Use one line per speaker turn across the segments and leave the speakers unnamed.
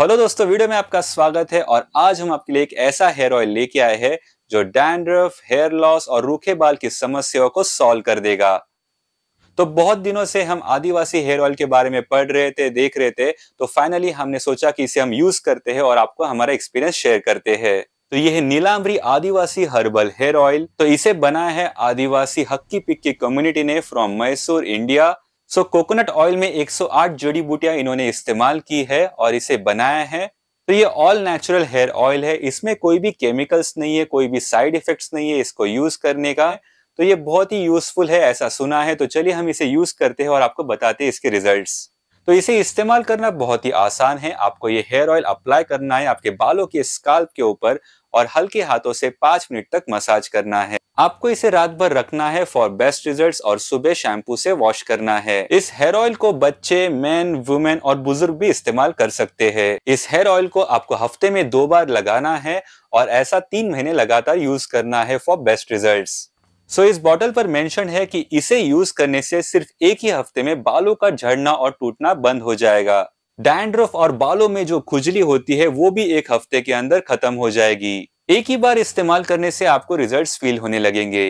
hello दोस्तों video में आपका स्वागत है और आज हम आपके लिए एक ऐसा हेयर ऑयल लेके आए हैं जो डैंड्रफ हेयर लॉस और रूखे बाल की समस्याओं को सॉल्व कर देगा तो बहुत दिनों से हम आदिवासी हेयर ऑयल के बारे में पढ़ रहे थे देख रहे थे तो फाइनली हमने सोचा कि इसे हम यूज करते हैं और आपको हमारा एक्सपीरियंस शेयर करते हैं तो यह नीलाम्बरी आदिवासी हर्बल हेयर ऑयल तो इसे बनाया है आदिवासी हक्की पिक्की कम्युनिटी ने from Mysore India so coconut oil में 108 जड़ी बूटियां इन्होंने इस्तेमाल की है और इसे बनाया है तो ये ऑल नेचुरल हेयर ऑयल है इसमें कोई भी केमिकल्स नहीं है कोई भी साइड इफेक्ट्स नहीं है इसको यूज करने का तो ये बहुत ही यूजफुल है ऐसा सुना है तो चलिए हम इसे यूज करते हैं और आपको बताते हैं इसके रिजल्ट्स तो इसे इस्तेमाल करना बहुत ही आसान है आपको ये हेयर ऑयल अप्लाई करना है आपके बालों के स्काल्प के ऊपर और हल्के हाथों से पांच मिनट तक मसाज करना है आपको इसे रात भर रखना है फॉर बेस्ट रिजल्ट्स और सुबह शैम्पू से वॉश करना है इस हेयर ऑयल को बच्चे मेन वुमेन और बुजुर्ग भी इस्तेमाल कर सकते हैं इस हेयर ऑयल को आपको हफ्ते में दो बार लगाना है और ऐसा तीन महीने लगातार यूज करना है for best results so so, इस बॉटल पर मेंशन है कि इसे यूज करने से सिर्फ एक ही हफ्ते में बालों का झड़ना और टूटना बंद हो जाएगा डैंड्रफ और बालों में जो खुजली होती है वो भी एक हफ्ते के अंदर खत्म हो जाएगी एक ही बार इस्तेमाल करने से आपको रिजल्ट फील होने लगेंगे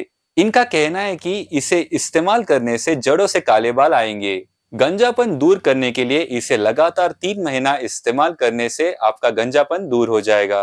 इनका कहना है कि इसे इस्तेमाल करने से जड़ों से काले बाल आएंगे गंजापन दूर करने के लिए इसे लगातार तीन महीना इस्तेमाल करने से आपका गंजापन दूर हो जाएगा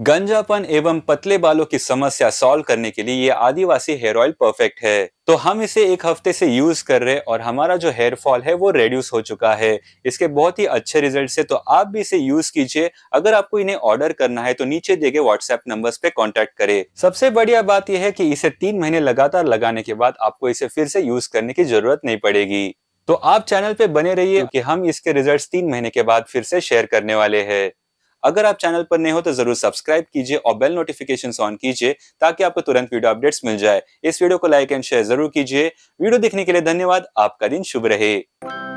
गंजापन एवं पतले बालों की समस्या सॉल्व करने के लिए ये आदिवासी हेयर ऑयल परफेक्ट है तो हम इसे एक हफ्ते से यूज कर रहे और हमारा जो हेयर फॉल है वो रेड्यूस हो चुका है इसके बहुत ही अच्छे रिजल्ट है तो आप भी इसे यूज कीजिए अगर आपको इन्हें ऑर्डर करना है तो नीचे दिए गए व्हाट्सएप नंबर पे कॉन्टेक्ट करे सबसे बढ़िया बात यह है कि इसे तीन महीने लगातार लगाने के बाद आपको इसे फिर से यूज करने की जरूरत नहीं पड़ेगी तो आप चैनल पे बने रहिए कि हम इसके रिजल्ट्स तीन महीने के बाद फिर से शेयर करने वाले हैं अगर आप चैनल पर नए हो तो जरूर सब्सक्राइब कीजिए और बेल नोटिफिकेशन ऑन कीजिए ताकि आपको तुरंत वीडियो अपडेट्स मिल जाए इस वीडियो को लाइक एंड शेयर जरूर कीजिए वीडियो देखने के लिए धन्यवाद आपका दिन शुभ रहे